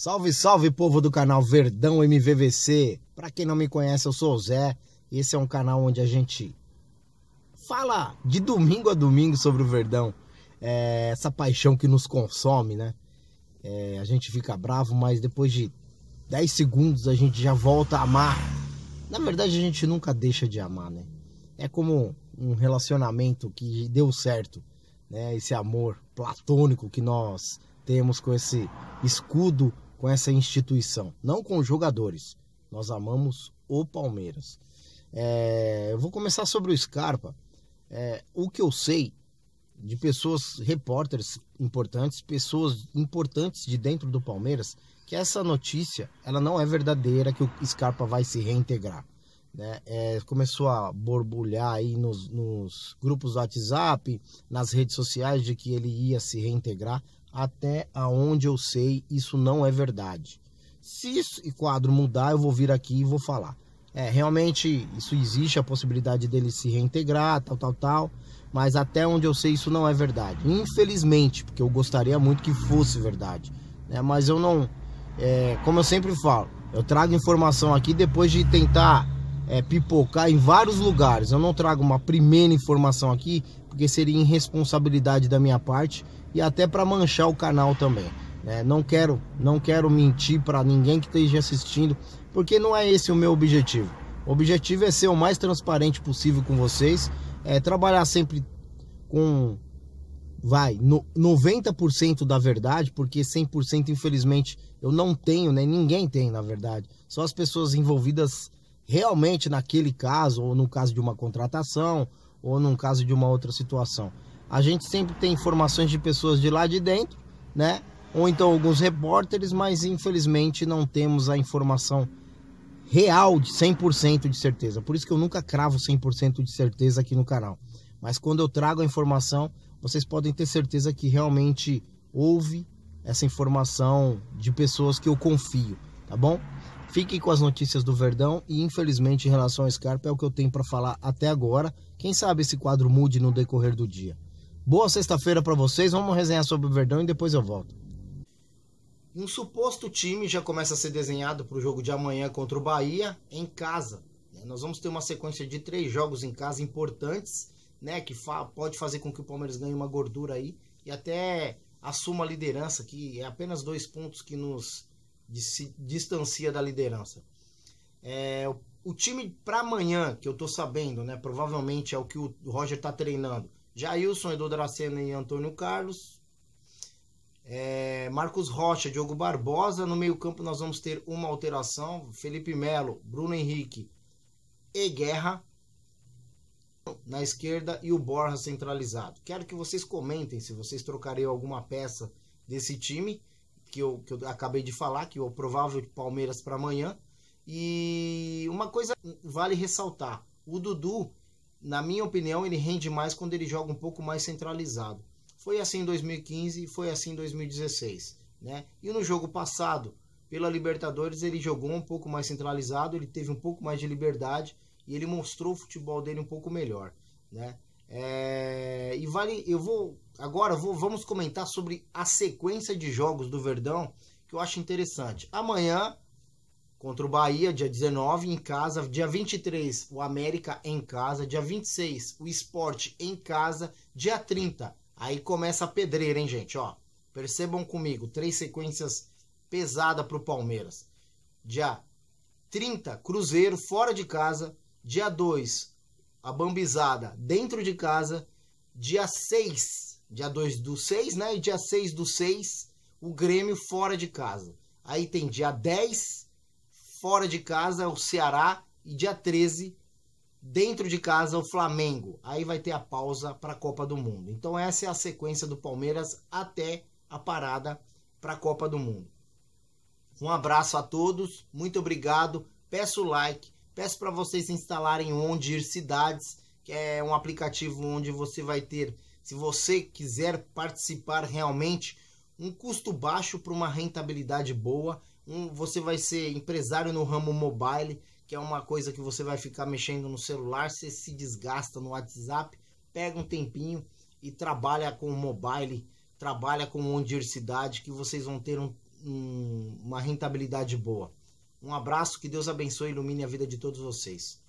Salve, salve povo do canal Verdão MVVC. Para quem não me conhece, eu sou o Zé. Esse é um canal onde a gente fala de domingo a domingo sobre o Verdão. É essa paixão que nos consome, né? É, a gente fica bravo, mas depois de 10 segundos a gente já volta a amar. Na verdade, a gente nunca deixa de amar, né? É como um relacionamento que deu certo, né? Esse amor platônico que nós temos com esse escudo com essa instituição, não com jogadores. Nós amamos o Palmeiras. É, eu vou começar sobre o Scarpa. É, o que eu sei de pessoas, repórteres importantes, pessoas importantes de dentro do Palmeiras, que essa notícia ela não é verdadeira, que o Scarpa vai se reintegrar. Né? É, começou a borbulhar aí nos, nos grupos do WhatsApp, nas redes sociais, de que ele ia se reintegrar até aonde eu sei, isso não é verdade. Se esse quadro mudar, eu vou vir aqui e vou falar. É, realmente isso existe a possibilidade dele se reintegrar, tal, tal, tal, mas até onde eu sei isso não é verdade. Infelizmente, porque eu gostaria muito que fosse verdade, né? Mas eu não, é, como eu sempre falo, eu trago informação aqui depois de tentar é, pipocar em vários lugares. Eu não trago uma primeira informação aqui porque seria irresponsabilidade da minha parte e até para manchar o canal também. Né? Não quero, não quero mentir para ninguém que esteja assistindo, porque não é esse o meu objetivo. O objetivo é ser o mais transparente possível com vocês, é trabalhar sempre com vai no, 90% da verdade, porque 100% infelizmente eu não tenho, né? Ninguém tem, na verdade. Só as pessoas envolvidas realmente naquele caso ou no caso de uma contratação ou num caso de uma outra situação. A gente sempre tem informações de pessoas de lá de dentro, né? Ou então alguns repórteres, mas infelizmente não temos a informação real de 100% de certeza. Por isso que eu nunca cravo 100% de certeza aqui no canal. Mas quando eu trago a informação, vocês podem ter certeza que realmente houve essa informação de pessoas que eu confio, tá bom? Fiquem com as notícias do Verdão e, infelizmente, em relação ao Scarpa, é o que eu tenho para falar até agora. Quem sabe esse quadro mude no decorrer do dia. Boa sexta-feira para vocês, vamos resenhar sobre o Verdão e depois eu volto. Um suposto time já começa a ser desenhado para o jogo de amanhã contra o Bahia em casa. Né, nós vamos ter uma sequência de três jogos em casa importantes, né? Que fa pode fazer com que o Palmeiras ganhe uma gordura aí e até assuma a liderança, que é apenas dois pontos que nos de se distancia da liderança. É, o, o time para amanhã, que eu estou sabendo, né, provavelmente é o que o Roger está treinando. Jailson, Edu Dracena e Antônio Carlos. É, Marcos Rocha, Diogo Barbosa. No meio-campo nós vamos ter uma alteração: Felipe Melo, Bruno Henrique e Guerra na esquerda e o Borja centralizado. Quero que vocês comentem se vocês trocariam alguma peça desse time que eu, que eu acabei de falar, que é o provável de Palmeiras para amanhã. E uma coisa vale ressaltar: o Dudu, na minha opinião, ele rende mais quando ele joga um pouco mais centralizado. Foi assim em 2015 e foi assim em 2016. Né? E no jogo passado, pela Libertadores, ele jogou um pouco mais centralizado, ele teve um pouco mais de liberdade e ele mostrou o futebol dele um pouco melhor. Né? É... e vale, eu vou agora vou, vamos comentar sobre a sequência de jogos do Verdão, que eu acho interessante. Amanhã, contra o Bahia, dia 19, em casa. Dia 23, o América em casa. Dia 26, o Esporte em casa. Dia 30, aí começa a pedreira, hein, gente? Ó, percebam comigo, três sequências pesadas para o Palmeiras. Dia 30, Cruzeiro fora de casa. Dia 2, a Bambizada dentro de casa. Dia 6, Dia 2 do 6, né? E dia 6 do 6, o Grêmio fora de casa. Aí tem dia 10, fora de casa, o Ceará. E dia 13, dentro de casa, o Flamengo. Aí vai ter a pausa para a Copa do Mundo. Então, essa é a sequência do Palmeiras até a parada para a Copa do Mundo. Um abraço a todos, muito obrigado. Peço like, peço para vocês instalarem o Onde Ir Cidades, que é um aplicativo onde você vai ter se você quiser participar realmente, um custo baixo para uma rentabilidade boa. Um, você vai ser empresário no ramo mobile, que é uma coisa que você vai ficar mexendo no celular, você se desgasta no WhatsApp, pega um tempinho e trabalha com mobile, trabalha com diversidade que vocês vão ter um, um, uma rentabilidade boa. Um abraço, que Deus abençoe e ilumine a vida de todos vocês.